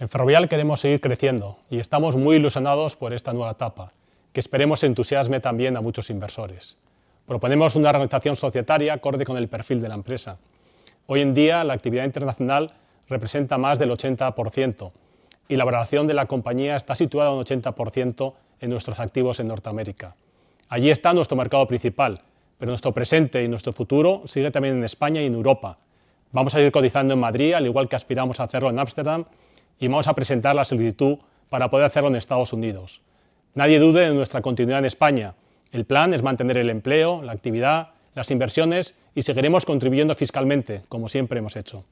En Ferrovial queremos seguir creciendo y estamos muy ilusionados por esta nueva etapa, que esperemos entusiasme también a muchos inversores. Proponemos una organización societaria acorde con el perfil de la empresa. Hoy en día la actividad internacional representa más del 80% y la valoración de la compañía está situada un 80% en nuestros activos en Norteamérica. Allí está nuestro mercado principal, pero nuestro presente y nuestro futuro sigue también en España y en Europa. Vamos a ir cotizando en Madrid, al igual que aspiramos a hacerlo en Ámsterdam y vamos a presentar la solicitud para poder hacerlo en Estados Unidos. Nadie dude de nuestra continuidad en España. El plan es mantener el empleo, la actividad, las inversiones y seguiremos contribuyendo fiscalmente, como siempre hemos hecho.